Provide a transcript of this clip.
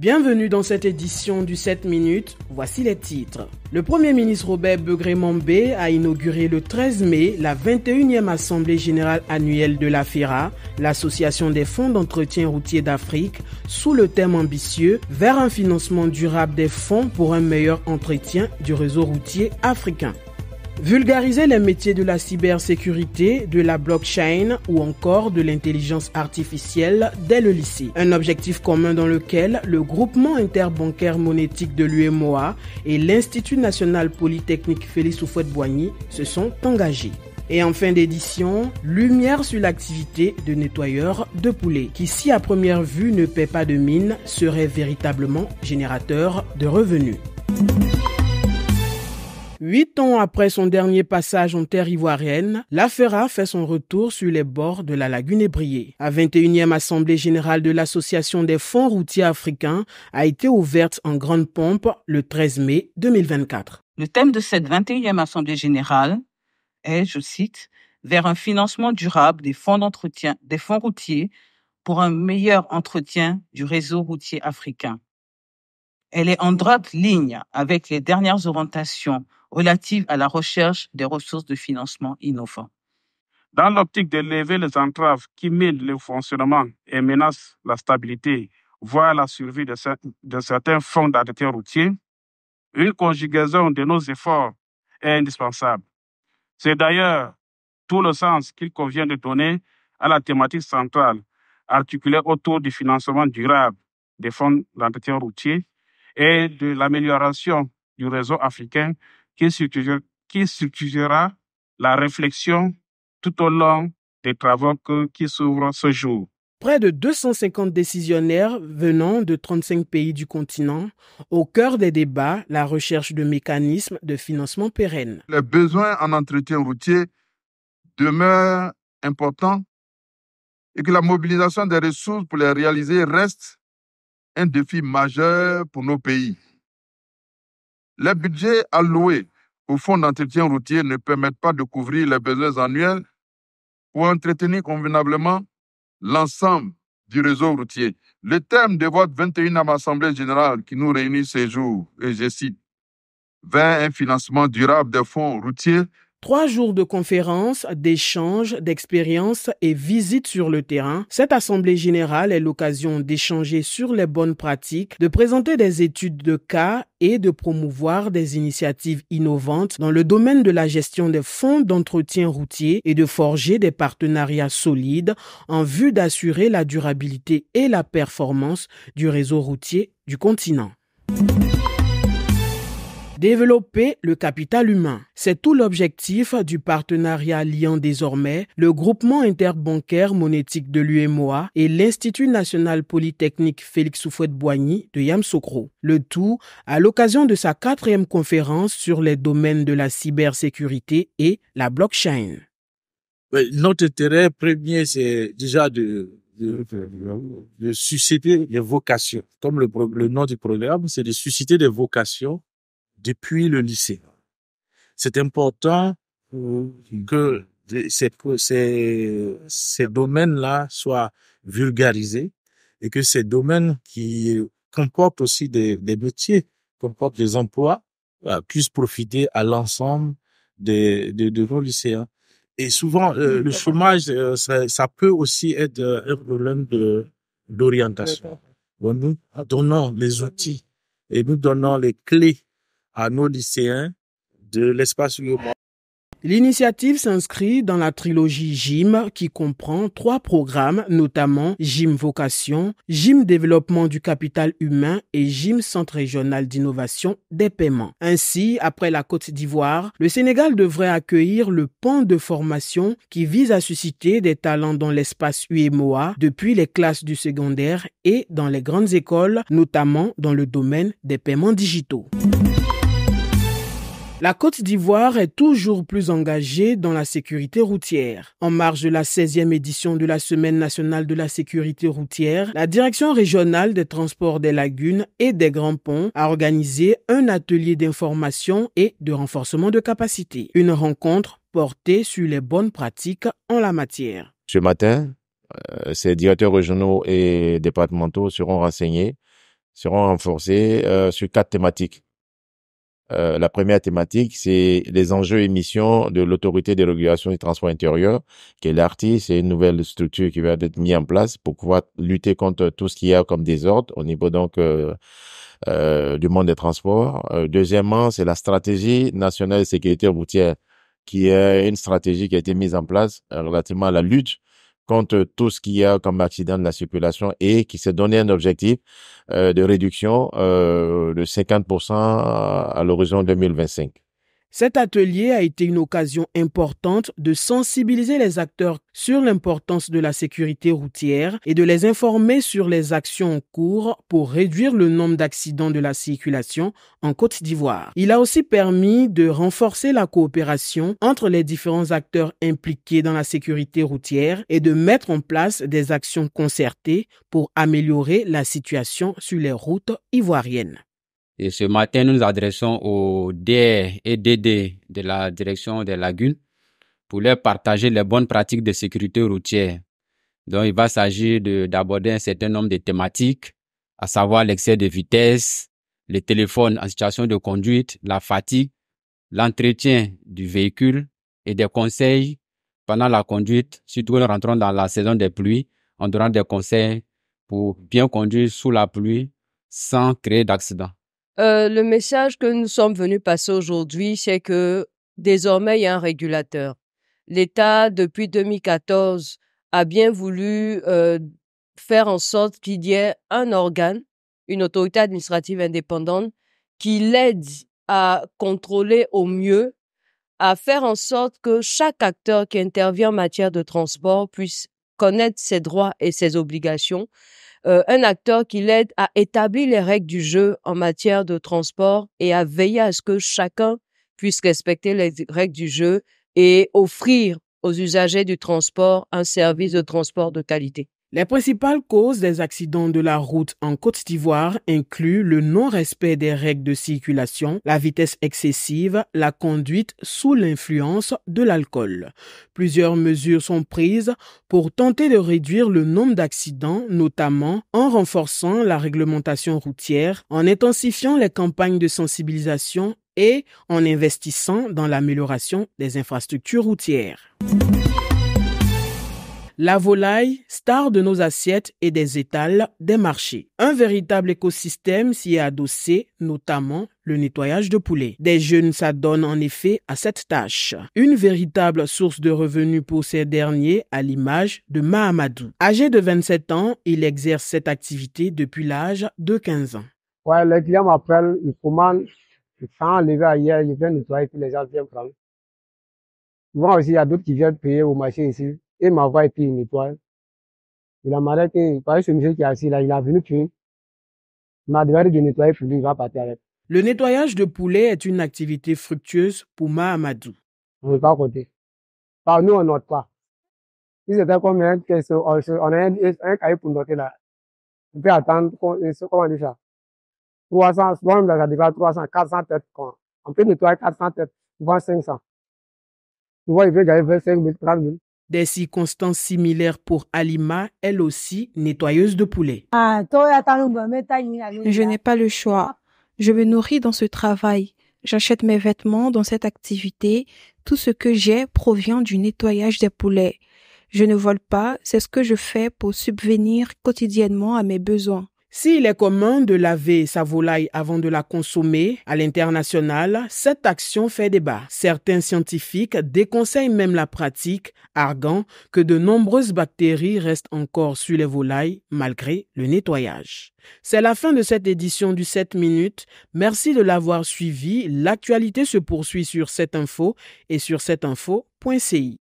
Bienvenue dans cette édition du 7 minutes, voici les titres. Le Premier ministre Robert begré a inauguré le 13 mai la 21e Assemblée générale annuelle de la FIRA, l'association des fonds d'entretien routier d'Afrique, sous le thème ambitieux Vers un financement durable des fonds pour un meilleur entretien du réseau routier africain. Vulgariser les métiers de la cybersécurité, de la blockchain ou encore de l'intelligence artificielle dès le lycée. Un objectif commun dans lequel le groupement interbancaire monétique de l'UMOA et l'Institut national polytechnique Félix Houphouët-Boigny se sont engagés. Et en fin d'édition, lumière sur l'activité de nettoyeur de poulet, qui si à première vue ne paie pas de mine, serait véritablement générateur de revenus. Huit ans après son dernier passage en terre ivoirienne, l'AFERA fait son retour sur les bords de la lagune ébriée. La 21e Assemblée générale de l'Association des fonds routiers africains a été ouverte en grande pompe le 13 mai 2024. Le thème de cette 21e Assemblée générale est, je cite, vers un financement durable des fonds d'entretien des fonds routiers pour un meilleur entretien du réseau routier africain. Elle est en droite ligne avec les dernières orientations relative à la recherche des ressources de financement innovants. Dans l'optique de lever les entraves qui minent le fonctionnement et menacent la stabilité, voire la survie de, certains fonds d'entretien routiers, une conjugaison de nos efforts est indispensable. C'est d'ailleurs tout le sens qu'il convient de donner à la thématique centrale articulée autour du financement durable des fonds d'entretien routier et de l'amélioration du réseau africain qui structurera, la réflexion tout au long des travaux qui s'ouvrent ce jour. Près de 250 décisionnaires venant de 35 pays du continent, au cœur des débats, la recherche de mécanismes de financement pérenne. Les besoins en entretien routier demeurent importants et que la mobilisation des ressources pour les réaliser reste un défi majeur pour nos pays. Les budgets alloués au fonds d'entretien routier ne permettent pas de couvrir les besoins annuels pour entretenir convenablement l'ensemble du réseau routier. Le thème de votre 21e Assemblée générale qui nous réunit ces jours, et je cite, vers un financement durable des fonds routiers Trois jours de conférences, d'échanges, d'expériences et visites sur le terrain, cette Assemblée générale est l'occasion d'échanger sur les bonnes pratiques, de présenter des études de cas et de promouvoir des initiatives innovantes dans le domaine de la gestion des fonds d'entretien routier et de forger des partenariats solides en vue d'assurer la durabilité et la performance du réseau routier du continent. Développer le capital humain. C'est tout l'objectif du partenariat liant désormais le groupement interbancaire monétique de l'UMOA et l'Institut national polytechnique Félix Soufouet boigny de Yamsokro. Le tout à l'occasion de sa quatrième conférence sur les domaines de la cybersécurité et la blockchain. Notre intérêt premier, c'est déjà de susciter des vocations. Comme le, le nom du programme, c'est de susciter des vocations depuis le lycée. C'est important que ces, ces, domaines-là soient vulgarisés et que ces domaines qui comportent aussi des, des métiers, comportent des emplois, euh, puissent profiter à l'ensemble de, de, lycéens. Et souvent, euh, le chômage, euh, ça, peut aussi être un problème de, d'orientation. Bon, nous donnons les outils et nous donnons les clés à nos lycéens de l'espace UMOA. L'initiative s'inscrit dans la trilogie GYM qui comprend trois programmes, notamment GYM Vocation, GYM Développement du capital humain et GYM Centre régional d'innovation des paiements. Ainsi, après la Côte d'Ivoire, le Sénégal devrait accueillir le pan de formation qui vise à susciter des talents dans l'espace UMOA depuis les classes du secondaire et dans les grandes écoles, notamment dans le domaine des paiements digitaux. La Côte d'Ivoire est toujours plus engagée dans la sécurité routière. En marge de la 16e édition de la Semaine nationale de la sécurité routière, la Direction régionale des transports des lagunes et des grands ponts a organisé un atelier d'information et de renforcement de capacité. Une rencontre portée sur les bonnes pratiques en la matière. Ce matin, euh, ces directeurs régionaux et départementaux seront renseignés, seront renforcés euh, sur quatre thématiques euh, la première thématique, c'est les enjeux et missions de l'autorité de régulation des transports intérieurs, qui est l'ARTI. C'est une nouvelle structure qui va être mise en place pour pouvoir lutter contre tout ce qu'il y a comme désordre au niveau donc euh, euh, du monde des transports. deuxièmement, c'est la stratégie nationale de sécurité routière, qui est une stratégie qui a été mise en place relativement à la lutte contre tout ce qu'il y a comme accident de la circulation et qui s'est donné un objectif euh, de réduction euh, de 50% à l'horizon 2025. Cet atelier a été une occasion importante de sensibiliser les acteurs sur l'importance de la sécurité routière et de les informer sur les actions en cours pour réduire le nombre d'accidents de la circulation en Côte d'Ivoire. Il a aussi permis de renforcer la coopération entre les différents acteurs impliqués dans la sécurité routière et de mettre en place des actions concertées pour améliorer la situation sur les routes ivoiriennes. Et ce matin, nous nous adressons aux DR et DD de la direction des lagunes pour leur partager les bonnes pratiques de sécurité routière. Donc, il va s'agir d'aborder un certain nombre de thématiques, à savoir l'excès de vitesse, les téléphones en situation de conduite, la fatigue, l'entretien du véhicule et des conseils pendant la conduite, surtout en rentrant dans la saison des pluies, en donnant des conseils pour bien conduire sous la pluie sans créer d'accident. Euh, le message que nous sommes venus passer aujourd'hui, c'est que désormais, il y a un régulateur. L'État, depuis 2014, a bien voulu euh, faire en sorte qu'il y ait un organe, une autorité administrative indépendante, qui l'aide à contrôler au mieux, à faire en sorte que chaque acteur qui intervient en matière de transport puisse connaître ses droits et ses obligations euh, un acteur qui l'aide à établir les règles du jeu en matière de transport et à veiller à ce que chacun puisse respecter les règles du jeu et offrir aux usagers du transport un service de transport de qualité. Les principales causes des accidents de la route en Côte d'Ivoire incluent le non-respect des règles de circulation, la vitesse excessive, la conduite sous l'influence de l'alcool. Plusieurs mesures sont prises pour tenter de réduire le nombre d'accidents, notamment en renforçant la réglementation routière, en intensifiant les campagnes de sensibilisation et en investissant dans l'amélioration des infrastructures routières. La volaille, star de nos assiettes et des étals des marchés. Un véritable écosystème s'y est adossé, notamment le nettoyage de poulets. Des jeunes s'adonnent en effet à cette tâche, une véritable source de revenus pour ces derniers à l'image de Mahamadou. Âgé de 27 ans, il exerce cette activité depuis l'âge de 15 ans. Ouais, les clients m'appellent, ils commandent, ils sont enlevés hier, ils viennent nettoyer, puis les gens viennent prendre. aussi, il y a d'autres qui viennent payer au marché ici et ma voix pris une étoile. Il a marre que, par ce monsieur qui est assis là, il a venu tuer. Il m'a demandé de nettoyer pour lui, il va partir avec. Le nettoyage de poulet est une activité fructueuse pour Mahamadou. On ne veut pas compter. Par nous, on note pas. Si c'était comme un on a un, un cahier pour noter là. On peut attendre, euh, comment dire ça? 300, souvent, a déjà 300, 400 têtes. On peut nettoyer 400 têtes, souvent 500. vois, il peut gagner 25 000, 30 000 des circonstances similaires pour Alima, elle aussi nettoyeuse de poulet. Ah, je n'ai pas le choix. Je me nourris dans ce travail. J'achète mes vêtements dans cette activité. Tout ce que j'ai provient du nettoyage des poulets. Je ne vole pas, c'est ce que je fais pour subvenir quotidiennement à mes besoins. S'il est commun de laver sa volaille avant de la consommer à l'international, cette action fait débat. Certains scientifiques déconseillent même la pratique, arguant que de nombreuses bactéries restent encore sur les volailles malgré le nettoyage. C'est la fin de cette édition du 7 minutes. Merci de l'avoir suivi. L'actualité se poursuit sur cette info et sur 7info.ci.